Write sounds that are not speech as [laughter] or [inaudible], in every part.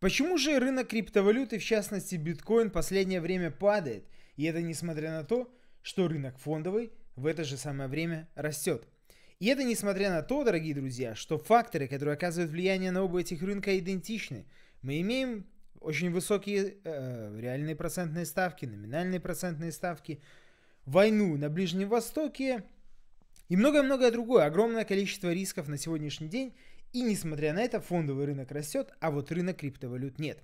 Почему же рынок криптовалюты, в частности биткоин, последнее время падает? И это несмотря на то, что рынок фондовый в это же самое время растет. И это несмотря на то, дорогие друзья, что факторы, которые оказывают влияние на оба этих рынка, идентичны. Мы имеем очень высокие э, реальные процентные ставки, номинальные процентные ставки, войну на Ближнем Востоке и многое-многое другое. Огромное количество рисков на сегодняшний день. И несмотря на это, фондовый рынок растет, а вот рынок криптовалют нет.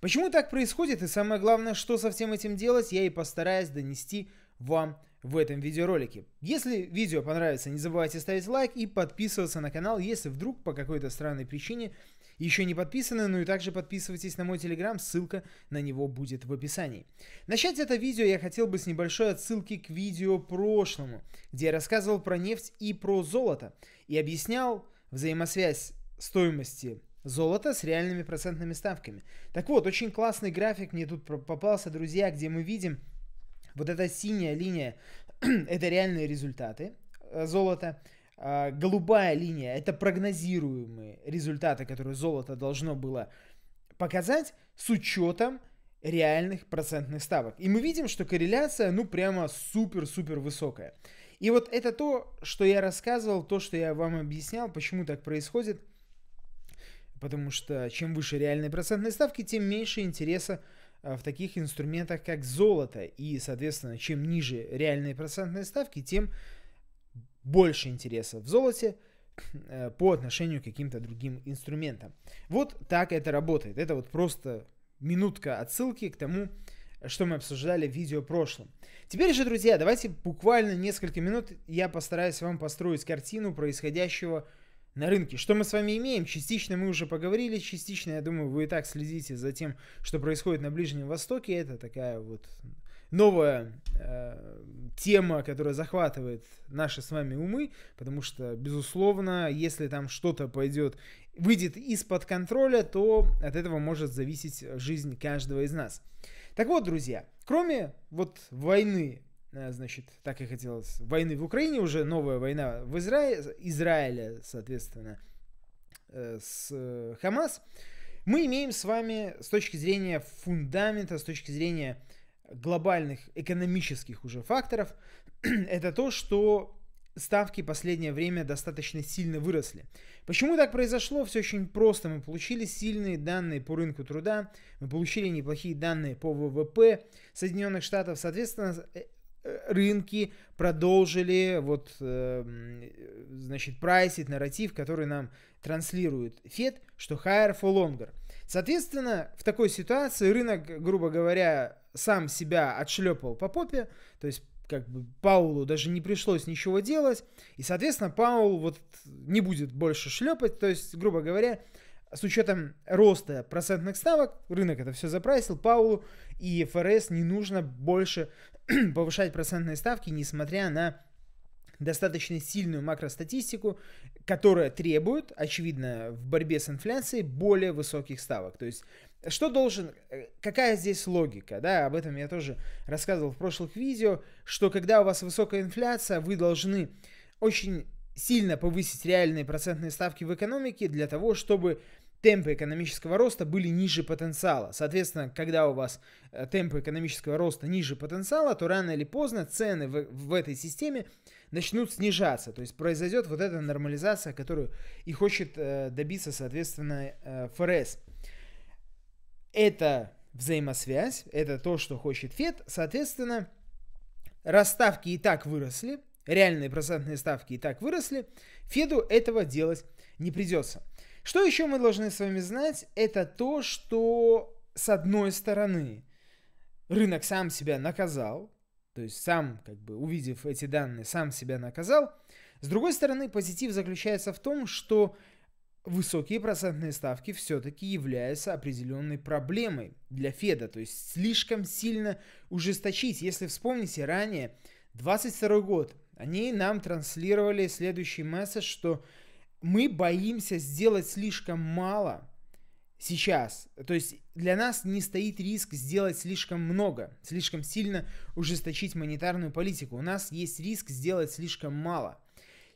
Почему так происходит и самое главное, что со всем этим делать, я и постараюсь донести вам в этом видеоролике. Если видео понравится, не забывайте ставить лайк и подписываться на канал, если вдруг по какой-то странной причине еще не подписаны, ну и также подписывайтесь на мой телеграм, ссылка на него будет в описании. Начать это видео я хотел бы с небольшой отсылки к видео прошлому, где я рассказывал про нефть и про золото и объяснял взаимосвязь стоимости золота с реальными процентными ставками. Так вот, очень классный график мне тут попался, друзья, где мы видим вот эта синяя линия, [clears throat] это реальные результаты э, золота. А, голубая линия – это прогнозируемые результаты, которые золото должно было показать с учетом реальных процентных ставок. И мы видим, что корреляция, ну, прямо супер-супер высокая. И вот это то, что я рассказывал, то, что я вам объяснял, почему так происходит – Потому что чем выше реальные процентные ставки, тем меньше интереса а, в таких инструментах, как золото. И, соответственно, чем ниже реальные процентные ставки, тем больше интереса в золоте [clears throat] э, по отношению к каким-то другим инструментам. Вот так это работает. Это вот просто минутка отсылки к тому, что мы обсуждали в видео прошлом. Теперь же, друзья, давайте буквально несколько минут я постараюсь вам построить картину происходящего на рынке. Что мы с вами имеем? Частично мы уже поговорили, частично, я думаю, вы и так следите за тем, что происходит на Ближнем Востоке. Это такая вот новая э, тема, которая захватывает наши с вами умы, потому что, безусловно, если там что-то пойдет, выйдет из-под контроля, то от этого может зависеть жизнь каждого из нас. Так вот, друзья, кроме вот войны Э, значит, так и хотелось, войны в Украине уже, новая война в Изра... Израиле, соответственно, э, с э, Хамас, мы имеем с вами с точки зрения фундамента, с точки зрения глобальных экономических уже факторов, [clears throat] это то, что ставки последнее время достаточно сильно выросли. Почему так произошло? Все очень просто. Мы получили сильные данные по рынку труда, мы получили неплохие данные по ВВП Соединенных Штатов. Соответственно, Э, рынки продолжили вот, эм, значит, прайсить нарратив, который нам транслирует Фед, что higher for longer. Соответственно, в такой ситуации рынок, грубо говоря, сам себя отшлепал по попе, то есть как бы Паулу даже не пришлось ничего делать, и, соответственно, Паул вот не будет больше шлепать, то есть, грубо говоря, с учетом роста процентных ставок, рынок это все запрайсил, Паулу и ФРС не нужно больше [clears throat] повышать процентные ставки, несмотря на достаточно сильную макростатистику, которая требует, очевидно, в борьбе с инфляцией более высоких ставок. То есть что должен, э, какая здесь логика, да, об этом я тоже рассказывал в прошлых видео, что когда у вас высокая инфляция, вы должны очень сильно повысить реальные процентные ставки в экономике для того, чтобы темпы экономического роста были ниже потенциала. Соответственно, когда у вас э, темпы экономического роста ниже потенциала, то рано или поздно цены в, в этой системе начнут снижаться. То есть произойдет вот эта нормализация, которую и хочет э, добиться, соответственно, э, ФРС. Это взаимосвязь, это то, что хочет Фед. Соответственно, расставки и так выросли, реальные процентные ставки и так выросли. Феду этого делать не придется. Что еще мы должны с вами знать, это то, что с одной стороны рынок сам себя наказал, то есть сам, как бы увидев эти данные, сам себя наказал. С другой стороны, позитив заключается в том, что высокие процентные ставки все-таки являются определенной проблемой для Феда, то есть слишком сильно ужесточить. Если вспомните ранее, 22 год, они нам транслировали следующий месседж, что мы боимся сделать слишком мало сейчас. То есть для нас не стоит риск сделать слишком много, слишком сильно ужесточить монетарную политику. У нас есть риск сделать слишком мало.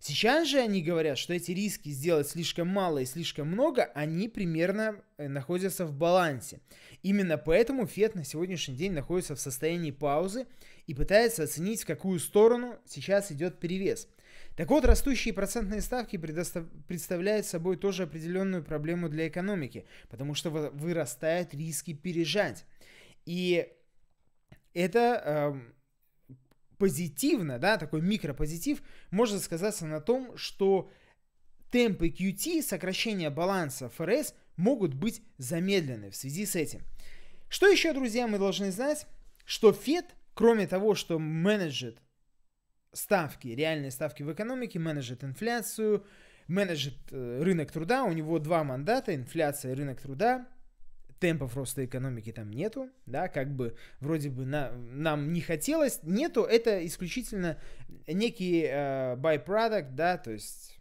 Сейчас же они говорят, что эти риски сделать слишком мало и слишком много, они примерно э, находятся в балансе. Именно поэтому Фед на сегодняшний день находится в состоянии паузы и пытается оценить, в какую сторону сейчас идет перевес – так вот, растущие процентные ставки предостав... представляют собой тоже определенную проблему для экономики, потому что вырастают риски пережать. И это э, позитивно, да, такой микропозитив может сказаться на том, что темпы QT, сокращение баланса ФРС могут быть замедлены в связи с этим. Что еще, друзья, мы должны знать? Что Фед, кроме того, что менеджит ставки, реальные ставки в экономике, менеджит инфляцию, менеджит э, рынок труда. У него два мандата, инфляция и рынок труда. Темпов роста экономики там нету, да, как бы вроде бы на, нам не хотелось, нету, это исключительно некий э, byproduct, да, то есть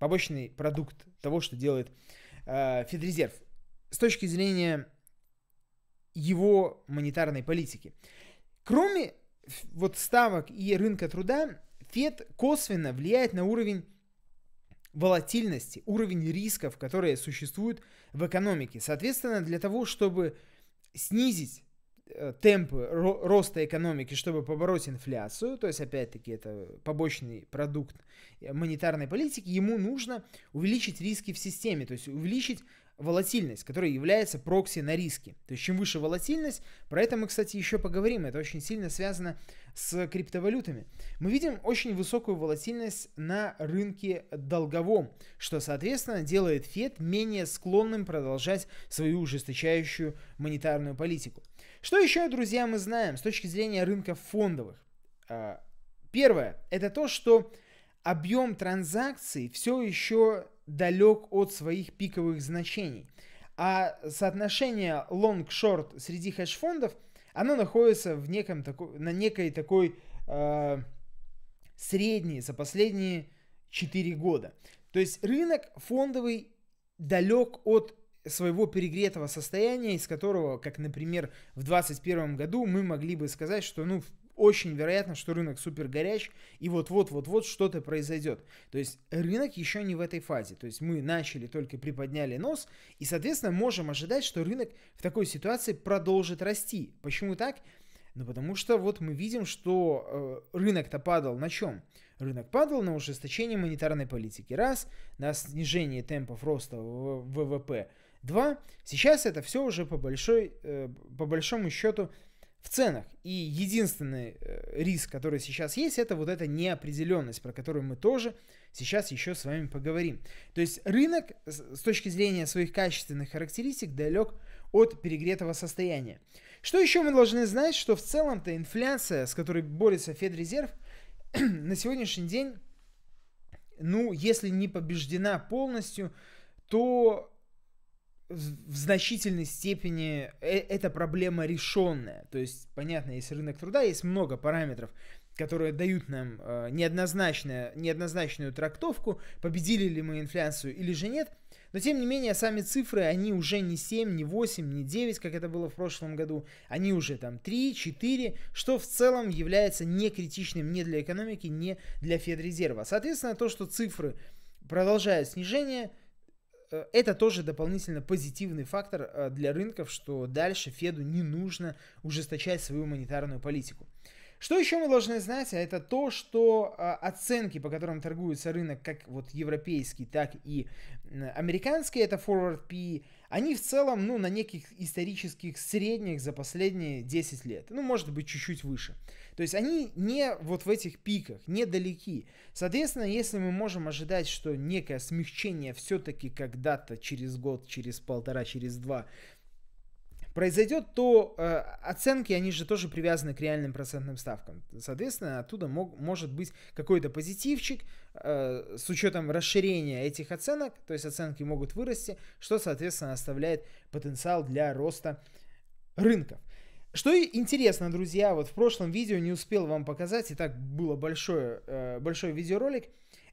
побочный продукт того, что делает э, Федрезерв с точки зрения его монетарной политики. Кроме вот ставок и рынка труда Фед косвенно влияет на уровень волатильности, уровень рисков, которые существуют в экономике. Соответственно, для того, чтобы снизить э, темпы ро- роста экономики, чтобы побороть инфляцию, то есть, опять-таки, это побочный продукт э, монетарной политики, ему нужно увеличить риски в системе, то есть увеличить волатильность, которая является прокси на риски. То есть чем выше волатильность, про это мы, кстати, еще поговорим, это очень сильно связано с криптовалютами. Мы видим очень высокую волатильность на рынке долговом, что, соответственно, делает ФЕД менее склонным продолжать свою ужесточающую монетарную политику. Что еще, друзья, мы знаем с точки зрения рынка фондовых? А, первое, это то, что объем транзакций все еще далек от своих пиковых значений. А соотношение long-short среди хедж-фондов, оно находится в неком такой на некой такой э, средней за последние 4 года. То есть рынок фондовый далек от своего перегретого состояния, из которого, как, например, в 2021 году мы могли бы сказать, что, ну, в очень вероятно, что рынок супер горяч, и вот-вот-вот-вот что-то произойдет. То есть рынок еще не в этой фазе. То есть мы начали, только приподняли нос, и, соответственно, можем ожидать, что рынок в такой ситуации продолжит расти. Почему так? Ну, потому что вот мы видим, что э, рынок-то падал на чем? Рынок падал на ужесточение монетарной политики. Раз, на снижение темпов роста ВВП. Два, сейчас это все уже по, большой, э, по большому счету в ценах. И единственный э, риск, который сейчас есть, это вот эта неопределенность, про которую мы тоже сейчас еще с вами поговорим. То есть рынок с точки зрения своих качественных характеристик далек от перегретого состояния. Что еще мы должны знать, что в целом-то инфляция, с которой борется Федрезерв, [clears throat] на сегодняшний день, ну, если не побеждена полностью, то в значительной степени э, эта проблема решенная. То есть, понятно, есть рынок труда, есть много параметров, которые дают нам э, неоднозначную, неоднозначную трактовку, победили ли мы инфляцию или же нет. Но, тем не менее, сами цифры, они уже не 7, не 8, не 9, как это было в прошлом году. Они уже там 3, 4, что в целом является не критичным ни для экономики, ни для Федрезерва. Соответственно, то, что цифры продолжают снижение – Э, это тоже дополнительно позитивный фактор э, для рынков, что дальше Феду не нужно ужесточать свою монетарную политику. Что еще мы должны знать, а это то, что а, оценки, по которым торгуется рынок, как вот европейский, так и американский, это forward P, они в целом, ну, на неких исторических средних за последние 10 лет. Ну, может быть, чуть-чуть выше. То есть они не вот в этих пиках, не далеки. Соответственно, если мы можем ожидать, что некое смягчение все-таки когда-то через год, через полтора, через два произойдет, то э, оценки, они же тоже привязаны к реальным процентным ставкам. Соответственно, оттуда мог, может быть какой-то позитивчик э, с учетом расширения этих оценок, то есть оценки могут вырасти, что, соответственно, оставляет потенциал для роста рынков. Что интересно, друзья, вот в прошлом видео не успел вам показать, и так было большое, э, большой видеоролик,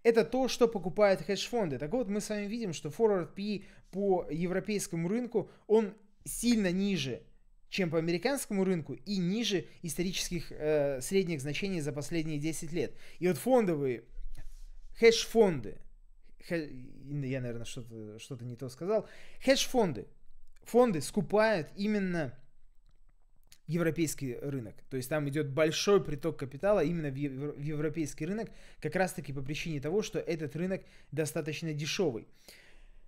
это то, что покупают хедж-фонды. Так вот, мы с вами видим, что Forward P по европейскому рынку, он сильно ниже, чем по американскому рынку, и ниже исторических э, средних значений за последние 10 лет. И вот фондовые, хедж-фонды, хедж, я, наверное, что-то что то не то сказал, хедж-фонды, фонды скупают именно европейский рынок. То есть там идет большой приток капитала именно в, евро, в европейский рынок, как раз-таки по причине того, что этот рынок достаточно дешевый.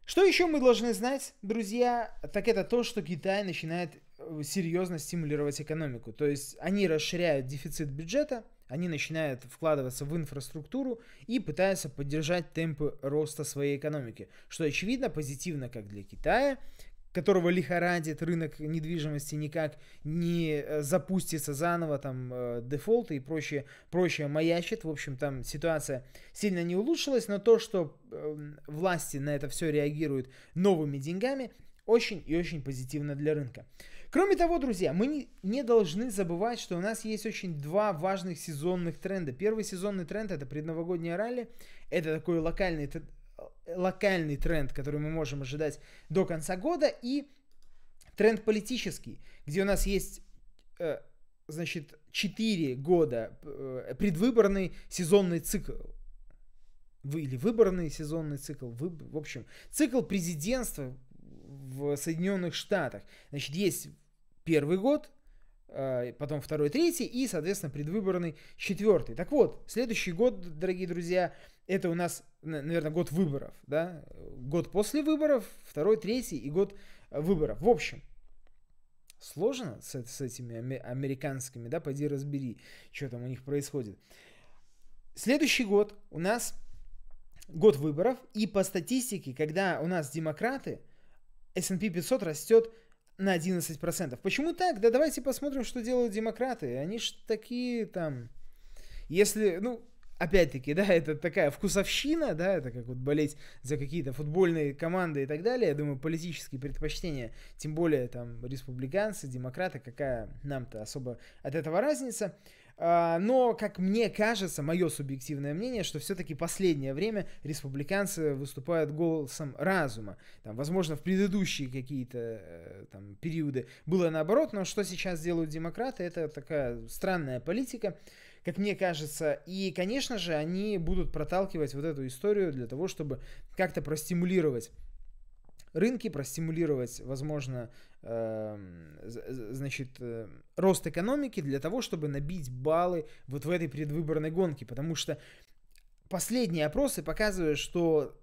Что еще мы должны знать, друзья, так это то, что Китай начинает э, серьезно стимулировать экономику. То есть они расширяют дефицит бюджета, они начинают вкладываться в инфраструктуру и пытаются поддержать темпы роста своей экономики, что очевидно позитивно как для Китая, которого лихорадит рынок недвижимости, никак не э, запустится заново, там, э, дефолты и прочее, прочее маячит. В общем, там ситуация сильно не улучшилась, но то, что э, власти на это все реагируют новыми деньгами, очень и очень позитивно для рынка. Кроме того, друзья, мы не, не должны забывать, что у нас есть очень два важных сезонных тренда. Первый сезонный тренд это предновогоднее ралли. Это такой локальный локальный тренд, который мы можем ожидать до конца года, и тренд политический, где у нас есть э, значит, 4 года э, предвыборный сезонный цикл. или выборный сезонный цикл, в общем, цикл президентства в Соединенных Штатах. Значит, есть первый год, а, потом второй, третий и, соответственно, предвыборный четвертый. Так вот, следующий год, дорогие друзья, это у нас, наверное, год выборов, да, год после выборов, второй, третий и год э, выборов. В общем, сложно с, с этими американскими, да, пойди разбери, что там у них происходит. Следующий год у нас год выборов, и по статистике, когда у нас демократы, S&P 500 растет на 11%. Почему так? Да давайте посмотрим, что делают демократы. Они ж такие там... Если, ну, опять-таки, [laughs] да, это такая вкусовщина, да, это как вот болеть за какие-то футбольные команды и так далее. Я думаю, политические предпочтения, тем более там республиканцы, демократы, какая нам-то особо от этого разница. А, но, как мне кажется, мое субъективное мнение, что все-таки последнее время республиканцы выступают голосом разума. Там, возможно, в предыдущие какие-то э, там, периоды было наоборот, но что сейчас делают демократы, это такая странная политика, как мне кажется. И, конечно же, они будут проталкивать вот эту историю для того, чтобы как-то простимулировать рынки, простимулировать, возможно, эм, значит, э, рост экономики для того, чтобы набить баллы вот в этой предвыборной гонке. Потому что последние опросы показывают, что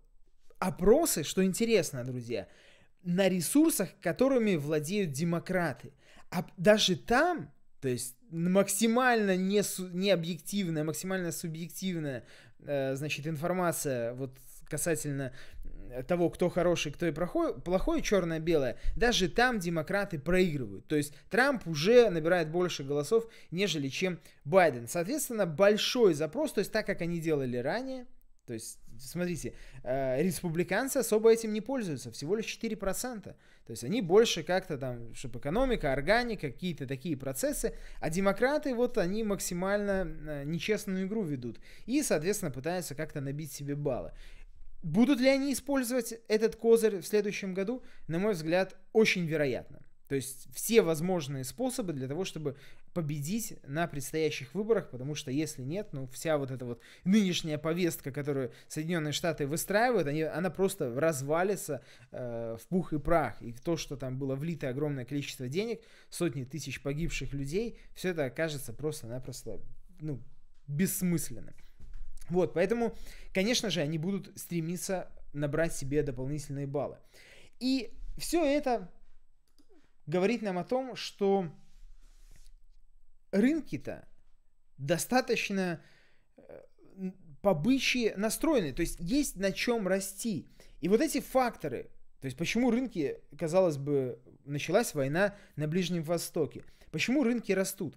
опросы, что интересно, друзья, на ресурсах, которыми владеют демократы. А даже там, то есть максимально не, не объективная, максимально субъективная, э, значит, информация вот касательно Э, того, кто хороший, кто и плохой, плохой черное-белое, даже там демократы проигрывают. То есть Трамп уже набирает больше голосов, нежели чем Байден. Соответственно, большой запрос, то есть так, как они делали ранее, то есть, смотрите, э, республиканцы особо этим не пользуются, всего лишь 4%. То есть они больше как-то там, чтобы экономика, органика, какие-то такие процессы, а демократы вот они максимально э, нечестную игру ведут и, соответственно, пытаются как-то набить себе баллы. Будут ли они использовать этот козырь в следующем году? На мой взгляд, очень вероятно. То есть все возможные способы для того, чтобы победить на предстоящих выборах, потому что если нет, ну вся вот эта вот нынешняя повестка, которую Соединенные Штаты выстраивают, они, она просто развалится э, в пух и прах. И то, что там было влито огромное количество денег, сотни тысяч погибших людей, все это окажется просто-напросто ну, бессмысленным. Вот, поэтому, конечно же, они будут стремиться набрать себе дополнительные баллы. И все это говорит нам о том, что рынки-то достаточно э, побычьи настроены, то есть есть на чем расти. И вот эти факторы, то есть почему рынки, казалось бы, началась война на Ближнем Востоке, почему рынки растут?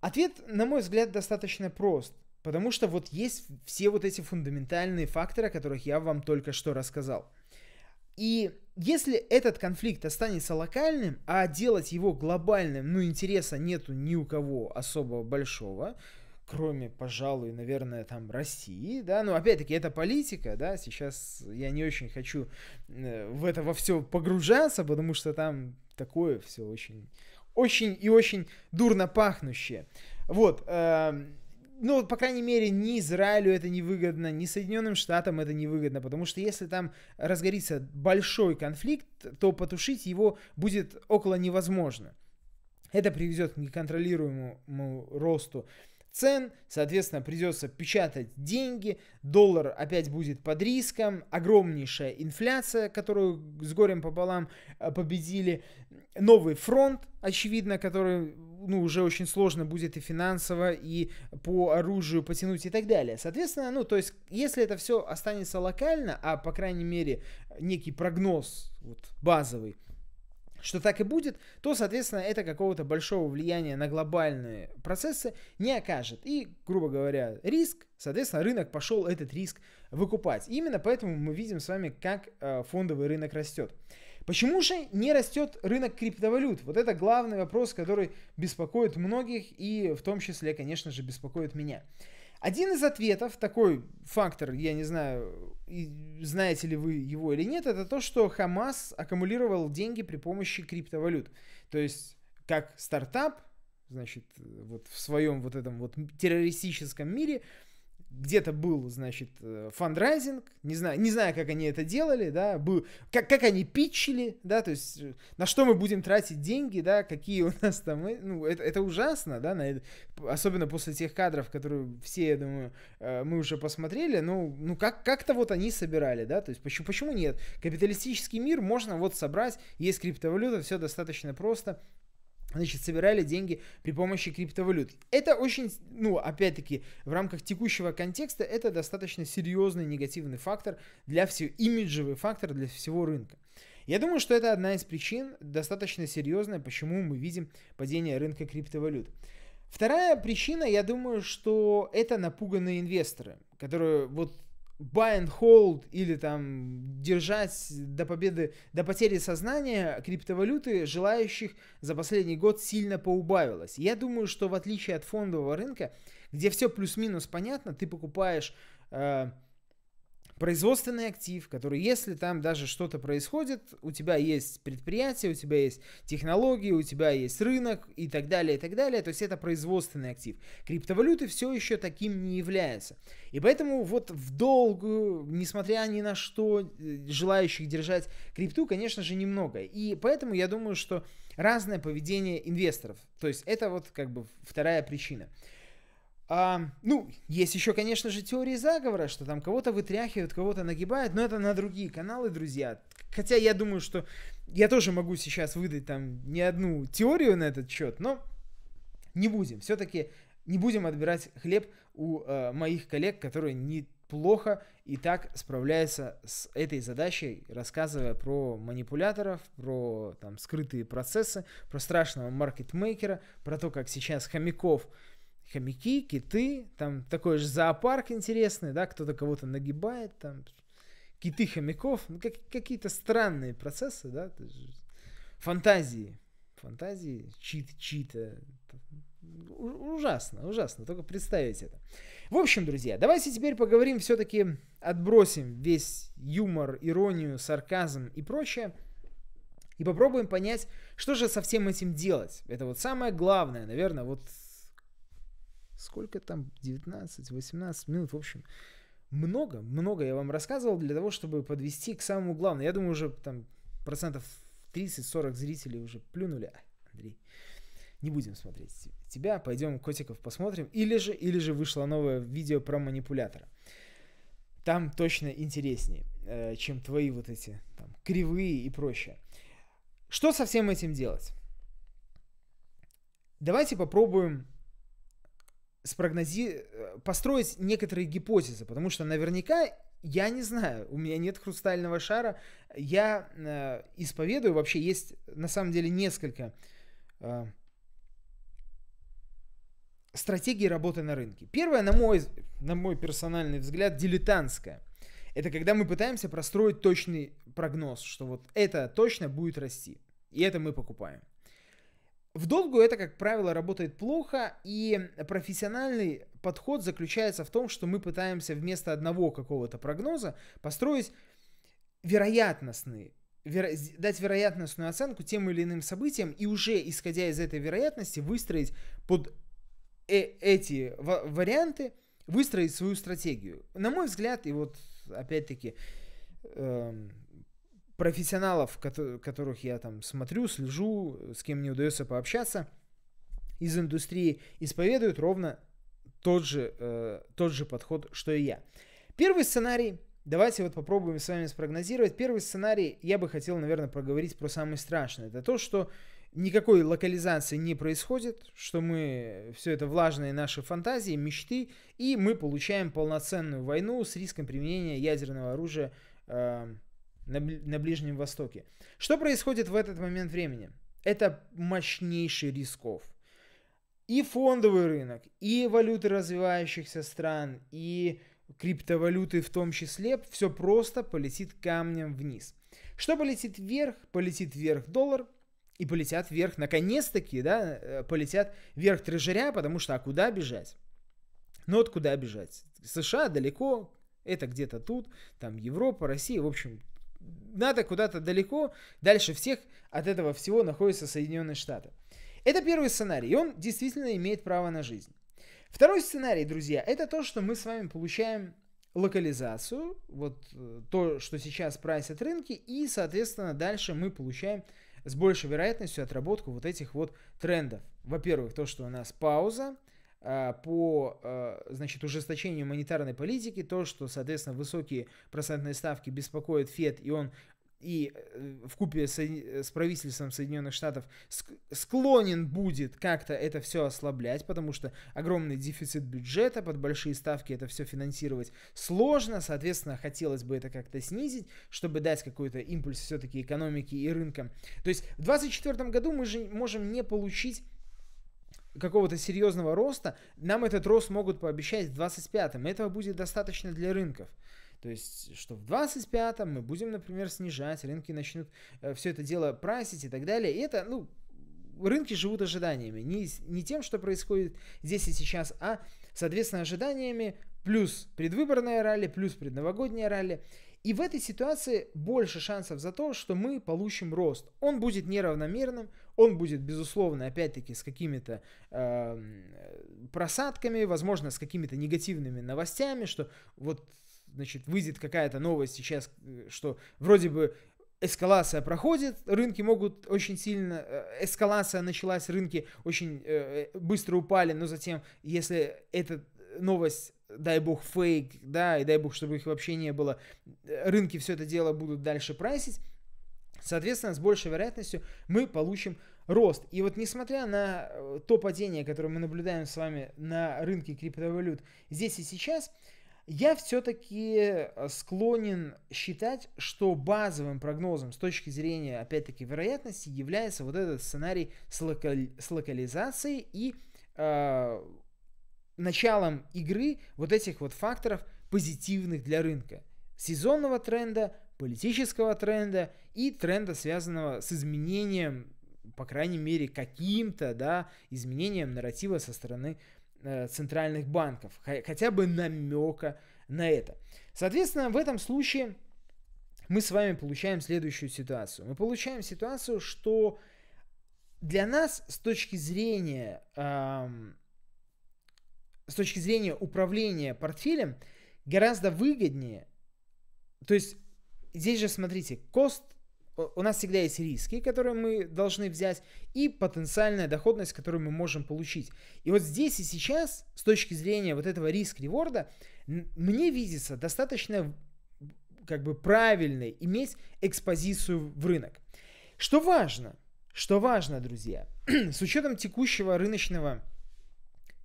Ответ, на мой взгляд, достаточно прост – Потому что вот есть все вот эти фундаментальные факторы, о которых я вам только что рассказал. И если этот конфликт останется локальным, а делать его глобальным, ну, интереса нету ни у кого особо большого, кроме, пожалуй, наверное, там России, да, но ну, опять-таки это политика, да, сейчас я не очень хочу э, в это во все погружаться, потому что там такое все очень, очень и очень дурно пахнущее. Вот, э ну, по крайней мере, ни Израилю это не выгодно, ни Соединенным Штатам это не выгодно, потому что если там разгорится большой конфликт, то потушить его будет около невозможно. Это приведет к неконтролируемому росту цен, соответственно, придется печатать деньги, доллар опять будет под риском, огромнейшая инфляция, которую с горем пополам э, победили, новый фронт, очевидно, который ну, уже очень сложно будет и финансово, и по оружию потянуть и так далее. Соответственно, ну, то есть, если это все останется локально, а, по крайней мере, некий прогноз вот, базовый, что так и будет, то, соответственно, это какого-то большого влияния на глобальные процессы не окажет. И, грубо говоря, риск, соответственно, рынок пошел этот риск выкупать. И именно поэтому мы видим с вами, как э, фондовый рынок растет. Почему же не растет рынок криптовалют? Вот это главный вопрос, который беспокоит многих и в том числе, конечно же, беспокоит меня. Один из ответов, такой фактор, я не знаю, знаете ли вы его или нет, это то, что Хамас аккумулировал деньги при помощи криптовалют. То есть, как стартап, значит, вот в своем вот этом вот террористическом мире – где-то был, значит, э, фандрайзинг, не знаю, не знаю, как они это делали, да, был, как, как они питчили, да, то есть э, на что мы будем тратить деньги, да, какие [laughs] у нас там, ну, это, это ужасно, да, на, особенно после тех кадров, которые все, я думаю, э, мы уже посмотрели, ну, ну как, как-то вот они собирали, да, то есть почему, почему нет? Капиталистический мир можно вот собрать, есть криптовалюта, все достаточно просто, значит, собирали деньги при помощи криптовалют. Это очень, ну, опять-таки, в рамках текущего контекста, это достаточно серьезный негативный фактор для всего, имиджевый фактор для всего рынка. Я думаю, что это одна из причин, достаточно серьезная, почему мы видим падение рынка криптовалют. Вторая причина, я думаю, что это напуганные инвесторы, которые вот buy and hold или там держать до победы, до потери сознания криптовалюты желающих за последний год сильно поубавилось. Я думаю, что в отличие от фондового рынка, где все плюс-минус понятно, ты покупаешь э, производственный актив, который, если там даже что-то происходит, у тебя есть предприятие, у тебя есть технологии, у тебя есть рынок и так далее, и так далее, то есть это производственный актив. Криптовалюты все еще таким не являются. И поэтому вот в долгую, несмотря ни на что, э, желающих держать крипту, конечно же, немного. И поэтому я думаю, что разное поведение инвесторов. То есть это вот как бы вторая причина. А, ну, есть еще, конечно же, теории заговора, что там кого-то вытряхивают, кого-то нагибают, но это на другие каналы, друзья. Хотя я думаю, что я тоже могу сейчас выдать там не одну теорию на этот счет, но не будем. Все-таки не будем отбирать хлеб у э, моих коллег, которые неплохо и так справляются с этой задачей, рассказывая про манипуляторов, про там скрытые процессы, про страшного маркетмейкера, про то, как сейчас хомяков хомяки, киты, там такой же зоопарк интересный, да, кто-то кого-то нагибает, там киты хомяков, ну, как, какие-то странные процессы, да, фантазии, фантазии, чит, чита, ужасно, ужасно, только представить это. В общем, друзья, давайте теперь поговорим, все-таки отбросим весь юмор, иронию, сарказм и прочее, и попробуем понять, что же со всем этим делать. Это вот самое главное, наверное, вот сколько там, 19-18 минут, в общем, много, много я вам рассказывал для того, чтобы подвести к самому главному. Я думаю, уже там процентов 30-40 зрителей уже плюнули. А, Андрей, не будем смотреть тебя, пойдем котиков посмотрим. Или же, или же вышло новое видео про манипулятора. Там точно интереснее, э, чем твои вот эти там, кривые и прочее. Что со всем этим делать? Давайте попробуем спрогнози... Э, построить некоторые гипотезы, потому что наверняка я не знаю, у меня нет хрустального шара, я э, исповедую, вообще есть на самом деле несколько э, стратегий работы на рынке. Первая, на мой, на мой персональный взгляд, дилетантская. Это когда мы пытаемся простроить точный прогноз, что вот это точно будет расти, и это мы покупаем. В долгую это, как правило, работает плохо, и профессиональный подход заключается в том, что мы пытаемся вместо одного какого-то прогноза построить вероятностный, веро, дать вероятностную оценку тем или иным событиям и уже исходя из этой вероятности выстроить под э эти варианты, выстроить свою стратегию. На мой взгляд, и вот опять-таки, э профессионалов, которых я там смотрю, слежу, с кем мне удается пообщаться, из индустрии исповедуют ровно тот же, э, тот же подход, что и я. Первый сценарий, давайте вот попробуем с вами спрогнозировать. Первый сценарий я бы хотел, наверное, проговорить про самый страшный. Это то, что никакой локализации не происходит, что мы все это влажные наши фантазии, мечты, и мы получаем полноценную войну с риском применения ядерного оружия э, на, Ближнем Востоке. Что происходит в этот момент времени? Это мощнейший рисков. И фондовый рынок, и валюты развивающихся стран, и криптовалюты в том числе, все просто полетит камнем вниз. Что полетит вверх? Полетит вверх доллар, и полетят вверх, наконец-таки, да, э, полетят вверх трежеря, потому что а куда бежать? Ну вот куда бежать? США далеко, это где-то тут, там Европа, Россия, в общем, надо куда-то далеко, дальше всех от этого всего находятся Соединенные Штаты. Это первый сценарий, и он действительно имеет право на жизнь. Второй сценарий, друзья, это то, что мы с вами получаем локализацию, вот э, то, что сейчас прайсят рынки, и, соответственно, дальше мы получаем с большей вероятностью отработку вот этих вот трендов. Во-первых, то, что у нас пауза, а, по а, значит, ужесточению монетарной политики, то, что, соответственно, высокие процентные ставки беспокоят ФЕД, и он и э, в купе с, с правительством Соединенных Штатов склонен будет как-то это все ослаблять, потому что огромный дефицит бюджета, под большие ставки это все финансировать сложно, соответственно, хотелось бы это как-то снизить, чтобы дать какой-то импульс все-таки экономике и рынкам. То есть в 2024 году мы же можем не получить какого-то серьезного роста, нам этот рост могут пообещать в 25-м. Этого будет достаточно для рынков. То есть, что в 25-м мы будем, например, снижать, рынки начнут э, все это дело прасить и так далее. И это, ну, рынки живут ожиданиями. Не, не тем, что происходит здесь и сейчас, а, соответственно, ожиданиями плюс предвыборная ралли, плюс предновогодняя ралли. И в этой ситуации больше шансов за то, что мы получим рост. Он будет неравномерным, он будет, безусловно, опять-таки с какими-то э, просадками, возможно, с какими-то негативными новостями, что вот, значит, выйдет какая-то новость сейчас, э, что вроде бы эскалация проходит, рынки могут очень сильно, э, эскалация началась, рынки очень э, э, быстро упали, но затем, если этот новость, дай бог, фейк, да, и дай бог, чтобы их вообще не было, рынки все это дело будут дальше прайсить, соответственно, с большей вероятностью мы получим рост. И вот несмотря на э, то падение, которое мы наблюдаем с вами на рынке криптовалют здесь и сейчас, я все-таки э, склонен считать, что базовым прогнозом с точки зрения, опять-таки, вероятности является вот этот сценарий с, локали- с локализацией и э, началом игры вот этих вот факторов позитивных для рынка. Сезонного тренда, политического тренда и тренда, связанного с изменением, по крайней мере, каким-то, да, изменением нарратива со стороны э, центральных банков, хотя бы намека на это. Соответственно, в этом случае мы с вами получаем следующую ситуацию. Мы получаем ситуацию, что для нас с точки зрения эм, с точки зрения управления портфелем гораздо выгоднее. То есть здесь же, смотрите, cost у нас всегда есть риски, которые мы должны взять, и потенциальная доходность, которую мы можем получить. И вот здесь и сейчас, с точки зрения вот этого риск-реворда, мне видится достаточно как бы правильной иметь экспозицию в рынок. Что важно, что важно, друзья, [clears throat] с учетом текущего рыночного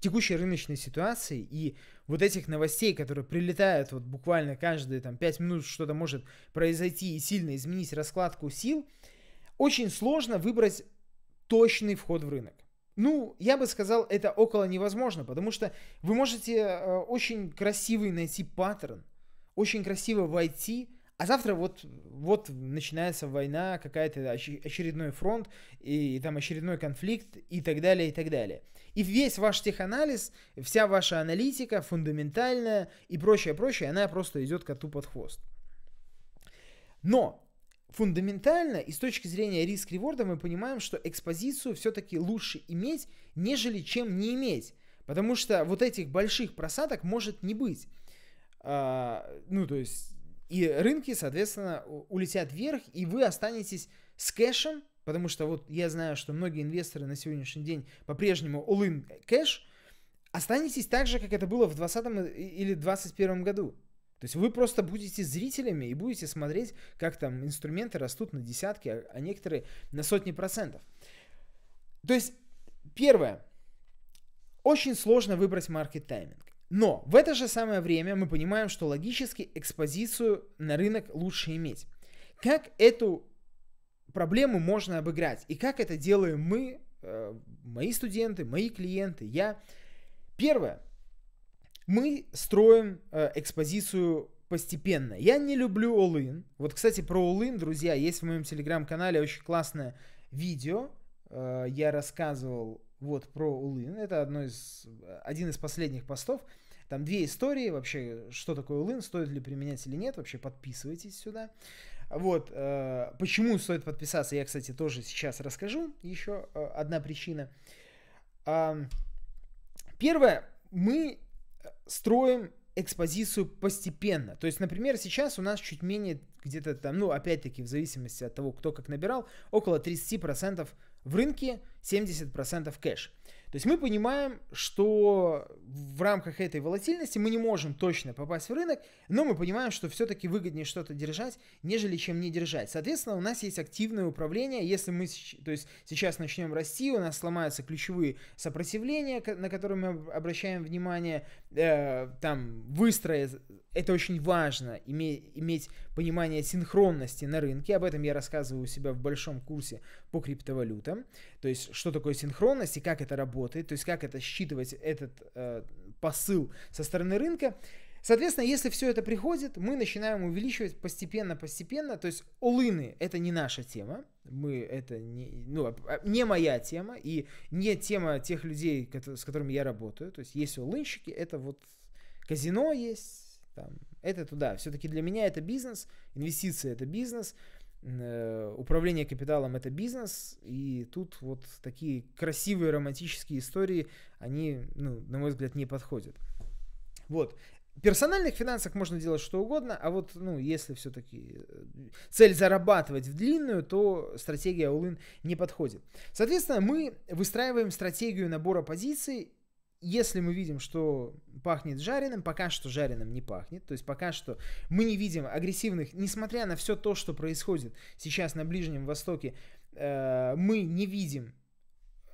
текущей рыночной ситуации и вот этих новостей, которые прилетают вот буквально каждые там 5 минут, что-то может произойти и сильно изменить раскладку сил, очень сложно выбрать точный вход в рынок. Ну, я бы сказал, это около невозможно, потому что вы можете э, очень красивый найти паттерн, очень красиво войти, а завтра вот, вот начинается война, какая-то очередной фронт, и, и там очередной конфликт, и так далее, и так далее. И весь ваш теханализ, вся ваша аналитика, фундаментальная и прочее, прочее, она просто идет коту под хвост. Но фундаментально и с точки зрения риск-реворда мы понимаем, что экспозицию все-таки лучше иметь, нежели чем не иметь. Потому что вот этих больших просадок может не быть. А, ну, то есть, и рынки, соответственно, улетят вверх, и вы останетесь с кэшем, Потому что вот я знаю, что многие инвесторы на сегодняшний день по-прежнему all-in cash. Останетесь так же, как это было в 2020 или 2021 году. То есть вы просто будете зрителями и будете смотреть, как там инструменты растут на десятки, а, а некоторые на сотни процентов. То есть, первое, очень сложно выбрать маркет тайминг. Но в это же самое время мы понимаем, что логически экспозицию на рынок лучше иметь. Как эту Проблемы можно обыграть. И как это делаем мы, э, мои студенты, мои клиенты, я. Первое. Мы строим э, экспозицию постепенно. Я не люблю all-in. Вот, кстати, про all-in, друзья, есть в моем телеграм-канале очень классное видео. Э, я рассказывал вот про all-in. Это одно из, один из последних постов. Там две истории вообще, что такое all-in, стоит ли применять или нет. Вообще подписывайтесь сюда. Вот, э, почему стоит подписаться, я, кстати, тоже сейчас расскажу. Еще э, одна причина. Э, первое, мы строим экспозицию постепенно. То есть, например, сейчас у нас чуть менее где-то там, ну, опять-таки, в зависимости от того, кто как набирал, около 30% в рынке, 70% кэш. То есть мы понимаем, что в рамках этой волатильности мы не можем точно попасть в рынок, но мы понимаем, что все-таки выгоднее что-то держать, нежели чем не держать. Соответственно, у нас есть активное управление. Если мы то есть сейчас начнем расти, у нас сломаются ключевые сопротивления, на которые мы обращаем внимание, э, там выстроя это очень важно, име, иметь понимание синхронности на рынке. Об этом я рассказываю у себя в большом курсе по криптовалютам. То есть, что такое синхронность и как это работает, то есть, как это считывать этот э, посыл со стороны рынка. Соответственно, если все это приходит, мы начинаем увеличивать постепенно-постепенно. То есть олыны – это не наша тема, мы это не, ну, а, а, не моя тема и не тема тех людей, с которыми я работаю. То есть есть олынщики, это вот казино есть, там, это туда. Все-таки для меня это бизнес, инвестиции это бизнес, э, управление капиталом это бизнес, и тут вот такие красивые романтические истории, они, ну, на мой взгляд, не подходят. Вот. В персональных финансах можно делать что угодно, а вот, ну, если все-таки э, цель зарабатывать в длинную, то стратегия all не подходит. Соответственно, мы выстраиваем стратегию набора позиций если мы видим, что пахнет жареным, пока что жареным не пахнет, то есть пока что мы не видим агрессивных, несмотря на все то, что происходит сейчас на Ближнем Востоке, э, мы не видим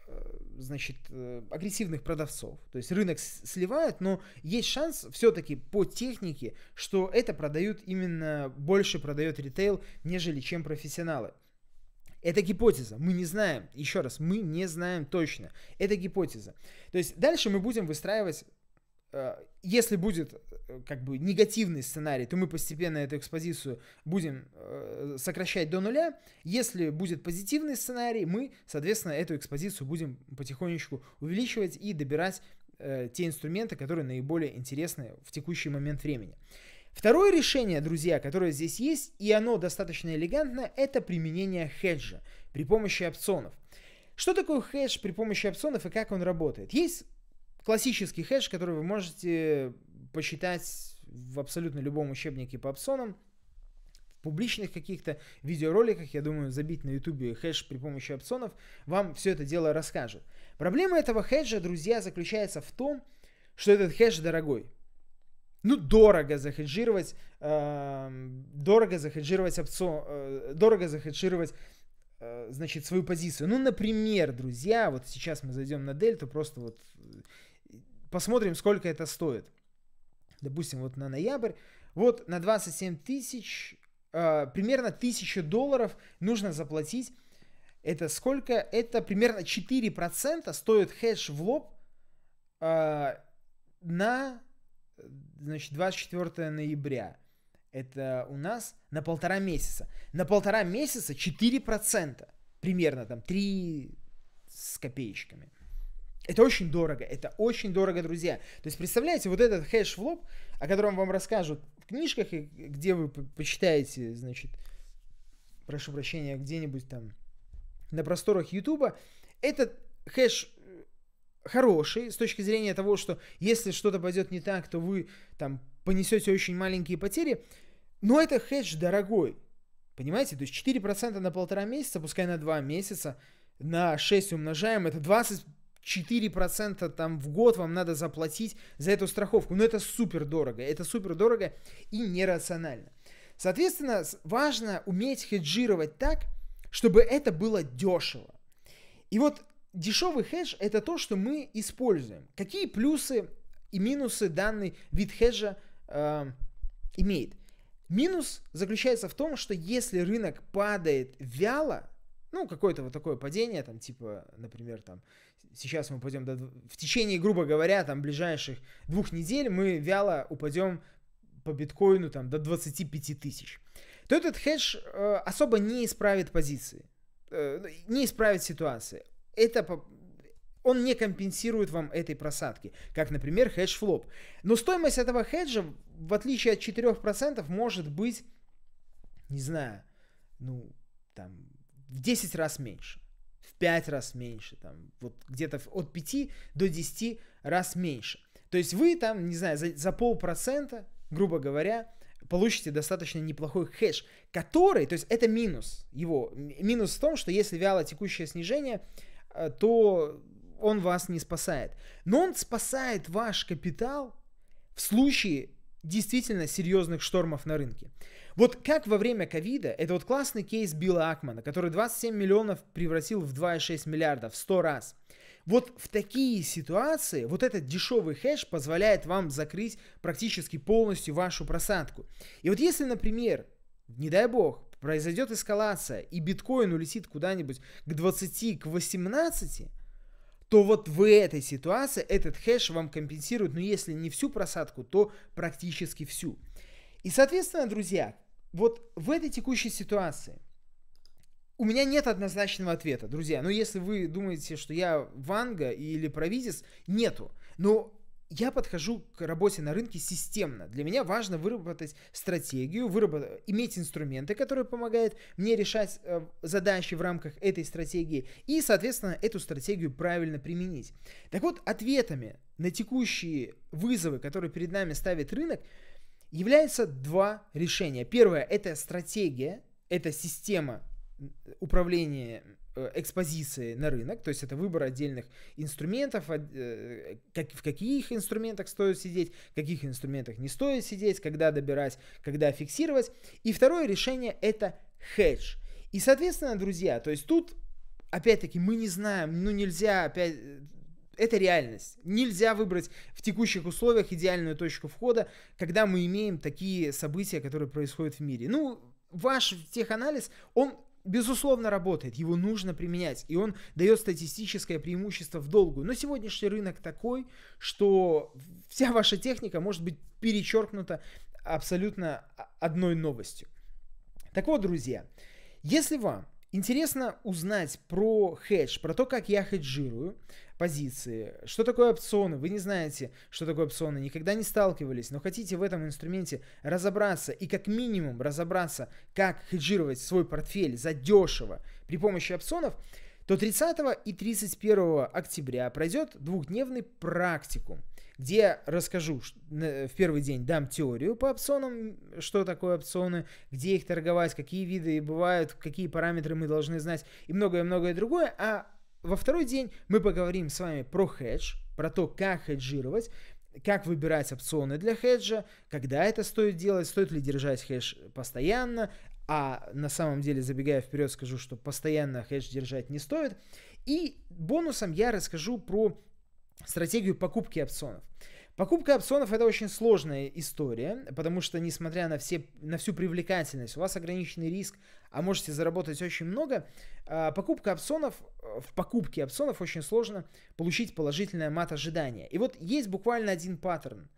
э, значит, э, агрессивных продавцов. То есть рынок сливает, но есть шанс все-таки по технике, что это продают именно больше продает ритейл, нежели чем профессионалы. Это гипотеза, мы не знаем, еще раз, мы не знаем точно. Это гипотеза. То есть дальше мы будем выстраивать э, если будет э, как бы негативный сценарий, то мы постепенно эту экспозицию будем э, сокращать до нуля. Если будет позитивный сценарий, мы, соответственно, эту экспозицию будем потихонечку увеличивать и добирать те инструменты, которые наиболее интересны в текущий момент времени. Второе решение, друзья, которое здесь есть, и оно достаточно элегантно, это применение хеджа при помощи опционов. Что такое хедж при помощи опционов и как он работает? Есть классический хедж, который вы можете посчитать в абсолютно любом учебнике по опционам, в публичных каких-то видеороликах, я думаю, забить на ютубе хедж при помощи опционов, вам все это дело расскажут. Проблема этого хеджа, друзья, заключается в том, что этот хедж дорогой ну, дорого захеджировать, э, дорого захеджировать опцион, э, дорого захеджировать, э, значит, свою позицию. Ну, например, друзья, вот сейчас мы зайдем на дельту, просто вот э, посмотрим, сколько это стоит. Допустим, вот на ноябрь, вот на 27 тысяч, э, примерно 1000 долларов нужно заплатить. Это сколько? Это примерно 4% стоит хедж в лоб э, на э, значит, 24 ноября. Это у нас на полтора месяца. На полтора месяца 4%. Примерно там 3 с копеечками. Это очень дорого, это очень дорого, друзья. То есть, представляете, вот этот хэш-флоп, о котором вам расскажут в книжках, и где вы почитаете, значит, прошу прощения, где-нибудь там на просторах Ютуба, этот хэш хороший с точки зрения того, что если что-то пойдет не так, то вы там понесете очень маленькие потери, но это хедж дорогой. Понимаете? То есть 4% на полтора месяца, пускай на 2 месяца, на 6 умножаем, это 24% там в год вам надо заплатить за эту страховку. Но это супер дорого, это супер дорого и нерационально. Соответственно, важно уметь хеджировать так, чтобы это было дешево. И вот дешевый хедж это то, что мы используем. Какие плюсы и минусы данный вид хеджа э, имеет? Минус заключается в том, что если рынок падает вяло, ну, какое-то вот такое падение, там, типа, например, там, сейчас мы упадем до... В течение, грубо говоря, там, ближайших двух недель мы вяло упадем по биткоину, там, до 25 тысяч, то этот хедж э, особо не исправит позиции, э, не исправит ситуации это он не компенсирует вам этой просадки, как, например, хедж-флоп. Но стоимость этого хеджа, в отличие от 4%, может быть, не знаю, ну, там, в 10 раз меньше, в 5 раз меньше, там, вот где-то от 5 до 10 раз меньше. То есть вы там, не знаю, за, за полпроцента, грубо говоря, получите достаточно неплохой хедж, который, то есть это минус его, минус в том, что если вяло текущее снижение, Э, то он вас не спасает. Но он спасает ваш капитал в случае действительно серьезных штормов на рынке. Вот как во время ковида, это вот классный кейс Билла Акмана, который 27 миллионов превратил в 2,6 миллиарда, в 100 раз. Вот в такие ситуации вот этот дешевый хэш позволяет вам закрыть практически полностью вашу просадку. И вот если, например, не дай бог, произойдет эскалация, и биткоин улетит куда-нибудь к 20, к 18, то вот в этой ситуации этот хэш вам компенсирует, ну если не всю просадку, то практически всю. И, соответственно, друзья, вот в этой текущей ситуации – у меня нет однозначного ответа, друзья. Но ну, если вы думаете, что я Ванга или Провизис нету. Но я подхожу к работе на рынке системно. Для меня важно выработать стратегию, выработать, иметь инструменты, которые помогают мне решать э, задачи в рамках этой стратегии и, соответственно, эту стратегию правильно применить. Так вот, ответами на текущие вызовы, которые перед нами ставит рынок, являются два решения. Первое – это стратегия, это система управления Э, экспозиции на рынок, то есть это выбор отдельных инструментов, э, как, в каких инструментах стоит сидеть, в каких инструментах не стоит сидеть, когда добирать, когда фиксировать. И второе решение это хедж. И, соответственно, друзья, то есть тут, опять-таки, мы не знаем, ну нельзя опять... Э, это реальность. Нельзя выбрать в текущих условиях идеальную точку входа, когда мы имеем такие события, которые происходят в мире. Ну, ваш теханализ, он безусловно, работает, его нужно применять, и он дает статистическое преимущество в долгую. Но сегодняшний рынок такой, что вся ваша техника может быть перечеркнута абсолютно а, одной новостью. Так вот, друзья, если вам Интересно узнать про хедж, про то, как я хеджирую позиции, что такое опционы, вы не знаете, что такое опционы, никогда не сталкивались, но хотите в этом инструменте разобраться и как минимум разобраться, как хеджировать свой портфель задешево при помощи опционов, то 30 и 31 октября пройдет двухдневный практикум где расскажу э, в первый день, дам теорию по опционам, что такое опционы, где их торговать, какие виды бывают, какие параметры мы должны знать и многое-многое другое. А во второй день мы поговорим с вами про хедж, про то, как хеджировать, как выбирать опционы для хеджа, когда это стоит делать, стоит ли держать хедж постоянно, а на самом деле, забегая вперед, скажу, что постоянно хедж держать не стоит. И бонусом я расскажу про стратегию покупки опционов. Покупка опционов это очень сложная история, потому что несмотря на, все, на всю привлекательность, у вас ограниченный риск, а можете заработать очень много, а, покупка опционов, э, в покупке опционов очень сложно получить положительное мат ожидания. И вот есть буквально один паттерн.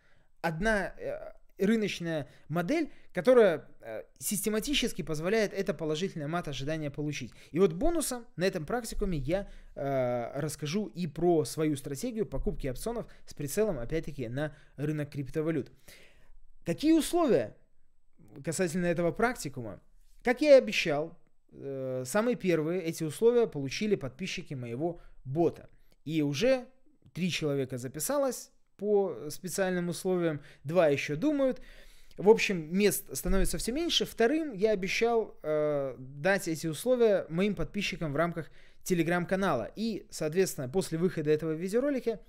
Одна, э, рыночная модель, которая э, систематически позволяет это положительное мат ожидания получить. И вот бонусом на этом практикуме я э, расскажу и про свою стратегию покупки опционов с прицелом, опять-таки, на рынок криптовалют. Какие условия касательно этого практикума? Как я и обещал, э, самые первые эти условия получили подписчики моего бота. И уже три человека записалось, по специальным условиям, два еще думают. В общем, мест становится все меньше. Вторым я обещал э, дать эти условия моим подписчикам в рамках телеграм-канала. И, соответственно, после выхода этого видеоролика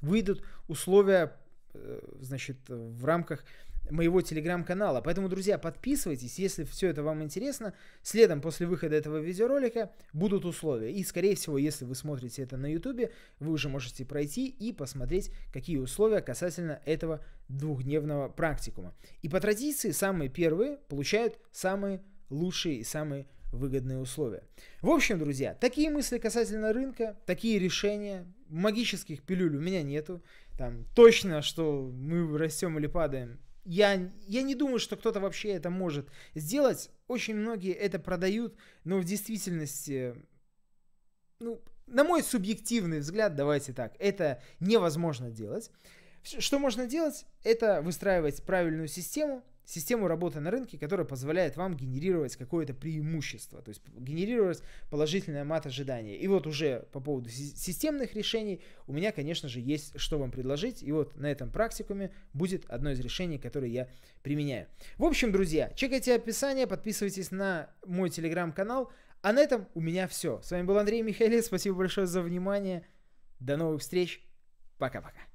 выйдут условия, э, значит, в рамках моего телеграм-канала. Поэтому, друзья, подписывайтесь, если все это вам интересно. Следом после выхода этого видеоролика будут условия. И, скорее всего, если вы смотрите это на ютубе, вы уже можете пройти и посмотреть, какие условия касательно этого двухдневного практикума. И по традиции самые первые получают самые лучшие и самые выгодные условия. В общем, друзья, такие мысли касательно рынка, такие решения. Магических пилюль у меня нету. Там точно, что мы растем или падаем, я, я не думаю, что кто-то вообще это может сделать. Очень многие это продают, но в действительности, ну, на мой субъективный взгляд, давайте так, это невозможно делать. Что можно делать? Это выстраивать правильную систему, систему работы на рынке, которая позволяет вам генерировать какое-то преимущество, то есть генерировать положительное мат ожидания. И вот уже по поводу системных решений у меня, конечно же, есть что вам предложить. И вот на этом практикуме будет одно из решений, которое я применяю. В общем, друзья, чекайте описание, подписывайтесь на мой телеграм-канал. А на этом у меня все. С вами был Андрей Михайлов, Спасибо большое за внимание. До новых встреч. Пока-пока.